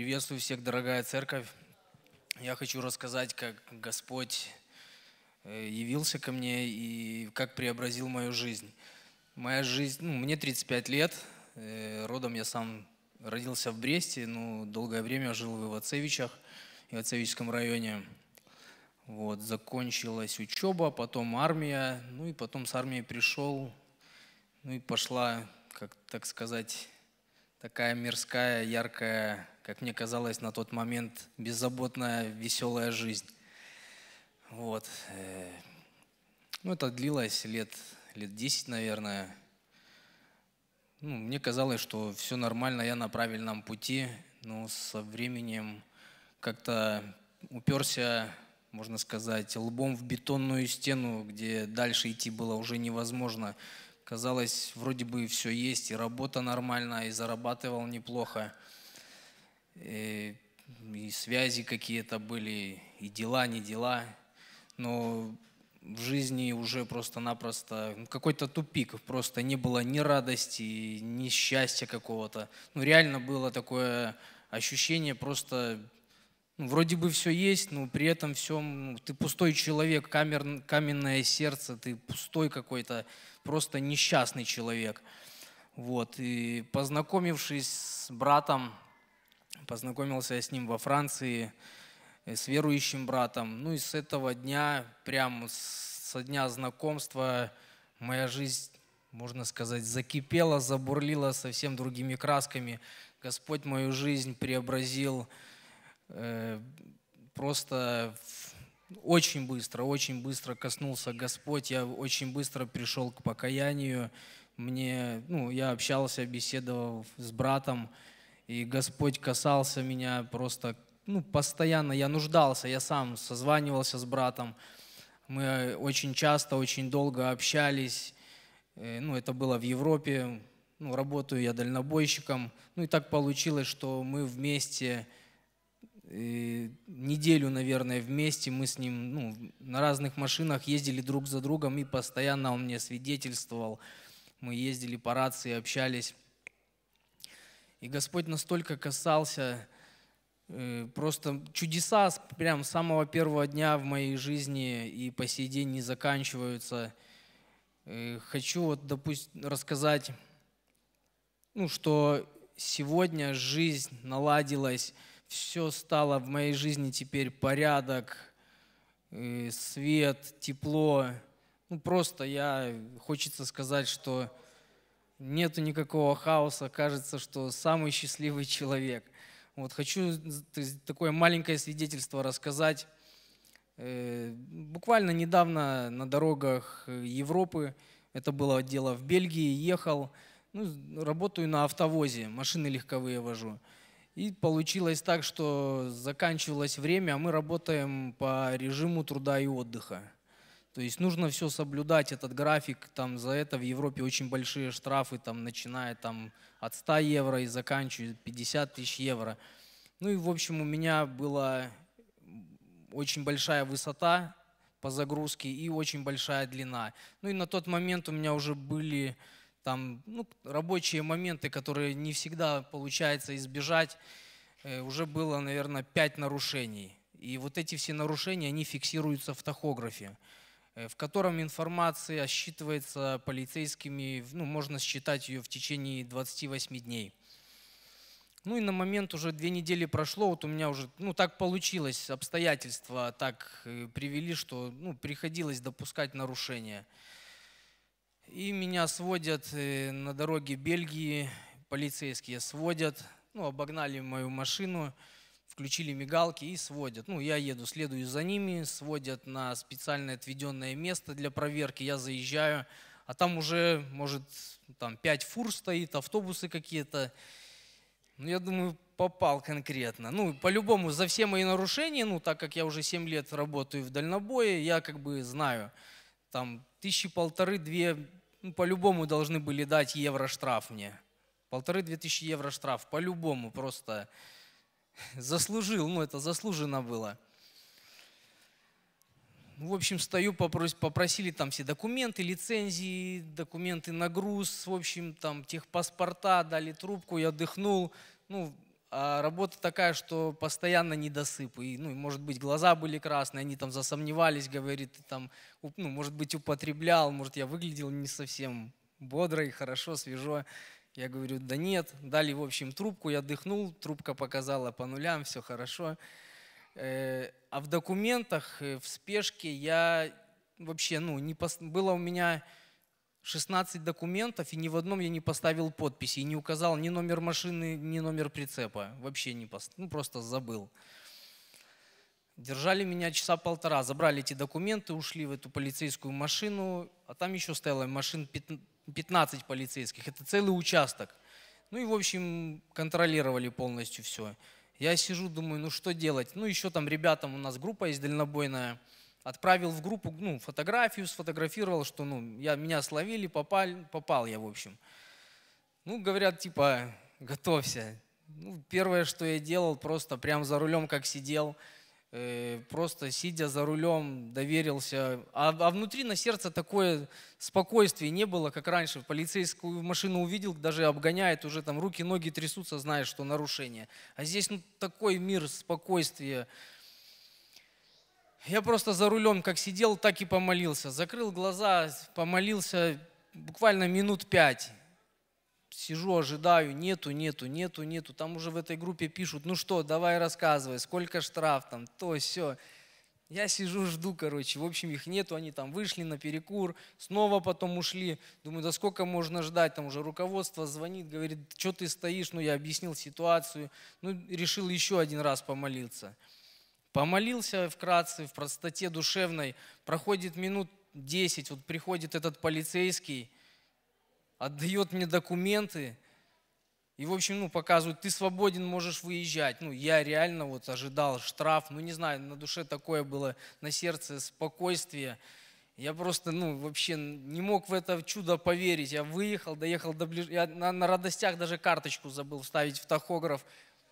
Приветствую всех, дорогая церковь. Я хочу рассказать, как Господь э, явился ко мне и как преобразил мою жизнь. Моя жизнь, ну, мне 35 лет, э, родом я сам родился в Бресте, но долгое время жил в Ивацевичах, в Ивацевичском районе. Вот, закончилась учеба, потом армия, ну и потом с армии пришел, ну и пошла, как так сказать, такая мирская, яркая как мне казалось на тот момент, беззаботная, веселая жизнь. Вот. Э, ну, это длилось лет, лет 10, наверное. Ну, мне казалось, что все нормально, я на правильном пути, но со временем как-то уперся, можно сказать, лбом в бетонную стену, где дальше идти было уже невозможно. Казалось, вроде бы все есть, и работа нормальная, и зарабатывал неплохо. Э, и связи какие-то были, и дела, не дела. Но в жизни уже просто-напросто ну, какой-то тупик, просто не было ни радости, ни счастья какого-то. Ну реально было такое ощущение просто, ну, вроде бы все есть, но при этом все, ну, ты пустой человек, камер, каменное сердце, ты пустой какой-то, просто несчастный человек. Вот, и познакомившись с братом, Познакомился я с ним во Франции, э, с верующим братом. Ну и с этого дня, прямо со дня знакомства, моя жизнь, можно сказать, закипела, забурлила совсем другими красками. Господь мою жизнь преобразил э, просто очень быстро, очень быстро коснулся Господь. Я очень быстро пришел к покаянию. Мне, ну, я общался, беседовал с братом. И Господь касался меня просто ну, постоянно. Я нуждался, я сам созванивался с братом. Мы э, очень часто, очень долго общались. Э, ну, это было в Европе. Ну, работаю я дальнобойщиком. Ну и так получилось, что мы вместе э, неделю, наверное, вместе мы с ним ну, на разных машинах ездили друг за другом, и постоянно он мне свидетельствовал. Мы ездили по рации, общались. И Господь настолько касался, э, просто чудеса прям с самого первого дня в моей жизни и по сей день не заканчиваются. Э, хочу вот, допустим, рассказать, ну, что сегодня жизнь наладилась, все стало в моей жизни теперь порядок, э, свет, тепло. Ну, просто я, хочется сказать, что нету никакого хаоса, кажется, что самый счастливый человек. Вот хочу такое маленькое свидетельство рассказать. Э, буквально недавно на дорогах Европы, это было дело в Бельгии, ехал, ну, работаю на автовозе, машины легковые вожу. И получилось так, что заканчивалось время, а мы работаем по режиму труда и отдыха. То есть нужно все соблюдать, этот график, там за это в Европе очень большие штрафы, там начиная там от 100 евро и заканчивая 50 тысяч евро. Ну и в общем у меня была очень большая высота по загрузке и очень большая длина. Ну и на тот момент у меня уже были там ну, рабочие моменты, которые не всегда получается избежать. Э, уже было, наверное, 5 нарушений. И вот эти все нарушения, они фиксируются в тахографе. Э, в котором информация считывается полицейскими, ну, можно считать ее в течение 28 дней. Ну и на момент уже две недели прошло, вот у меня уже, ну так получилось, обстоятельства так э, привели, что ну, приходилось допускать нарушения. И меня сводят э, на дороге Бельгии, полицейские сводят, ну обогнали мою машину, включили мигалки и сводят. Ну, я еду, следую за ними, сводят на специально отведенное место для проверки, я заезжаю, а там уже, может, там пять фур стоит, автобусы какие-то. Ну, я думаю, попал конкретно. Ну, по-любому, за все мои нарушения, ну, так как я уже семь лет работаю в дальнобое, я как бы знаю, там тысячи полторы-две, ну, по-любому должны были дать евро штраф мне. Полторы-две тысячи евро штраф, по-любому просто заслужил, ну это заслуженно было. Ну, в общем, стою, попрос, попросили там все документы, лицензии, документы на груз, в общем, там техпаспорта, дали трубку, я отдыхнул. Ну, а работа такая, что постоянно недосып. И, ну, может быть, глаза были красные, они там засомневались, говорит, там, ну, может быть, употреблял, может, я выглядел не совсем бодро и хорошо, свежо. Я говорю, да нет, дали, в общем, трубку, я дыхнул, трубка показала по нулям, все хорошо. Э, а в документах, э, в спешке я вообще, ну, не пос... было у меня 16 документов, и ни в одном я не поставил подписи, и не указал ни номер машины, ни номер прицепа. Вообще не поставил, ну, просто забыл. Держали меня часа полтора, забрали эти документы, ушли в эту полицейскую машину, а там еще стояла машин 15 полицейских, это целый участок. Ну и, в общем, контролировали полностью все. Я сижу, думаю, ну что делать? Ну еще там ребятам у нас группа есть дальнобойная. Отправил в группу ну, фотографию, сфотографировал, что ну, я, меня словили, попали, попал я, в общем. Ну, говорят, типа, готовься. Ну, первое, что я делал, просто прям за рулем как сидел – Э, просто сидя за рулем, доверился. А, а внутри на сердце такое спокойствие не было, как раньше. Полицейскую машину увидел, даже обгоняет, уже там руки, ноги трясутся, знаешь, что нарушение. А здесь ну, такой мир спокойствия. Я просто за рулем как сидел, так и помолился. Закрыл глаза, помолился буквально минут пять сижу, ожидаю, нету, нету, нету, нету. Там уже в этой группе пишут, ну что, давай рассказывай, сколько штраф там, то, все. Я сижу, жду, короче. В общем, их нету, они там вышли на перекур, снова потом ушли. Думаю, да сколько можно ждать? Там уже руководство звонит, говорит, что ты стоишь? Ну, я объяснил ситуацию. Ну, решил еще один раз помолиться. Помолился вкратце, в простоте душевной. Проходит минут 10, вот приходит этот полицейский – отдает мне документы, и, в общем, ну, показывают, ты свободен, можешь выезжать. Ну, я реально вот ожидал штраф, ну, не знаю, на душе такое было, на сердце спокойствие. Я просто, ну, вообще не мог в это чудо поверить. Я выехал, доехал до ближ... Я на, на радостях даже карточку забыл вставить в тахограф.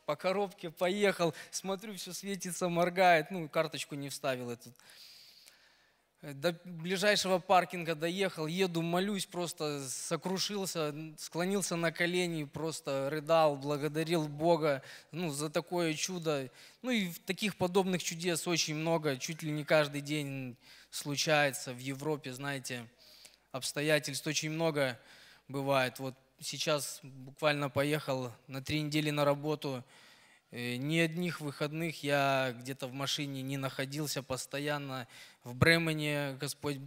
По коробке поехал, смотрю, все светится, моргает. Ну, карточку не вставил этот. Э, до ближайшего паркинга доехал, еду, молюсь, просто сокрушился, склонился на колени, просто рыдал, благодарил Бога ну, за такое чудо. Ну и таких подобных чудес очень много, чуть ли не каждый день случается в Европе, знаете, обстоятельств очень много бывает. Вот сейчас буквально поехал на три недели на работу – Э, ни одних выходных я где-то в машине не находился постоянно. В Бремене Господь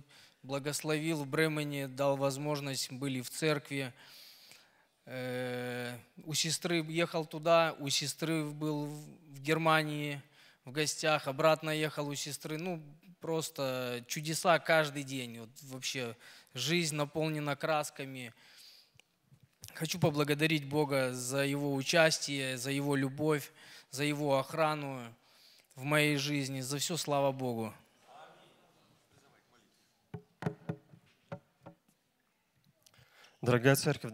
благословил, в Бремене дал возможность, были в церкви. Э, у сестры ехал туда, у сестры был в Германии в гостях, обратно ехал у сестры. Ну, просто чудеса каждый день. Вот вообще жизнь наполнена красками – Хочу поблагодарить Бога за Его участие, за Его любовь, за Его охрану в моей жизни, за все слава Богу. Дорогая церковь,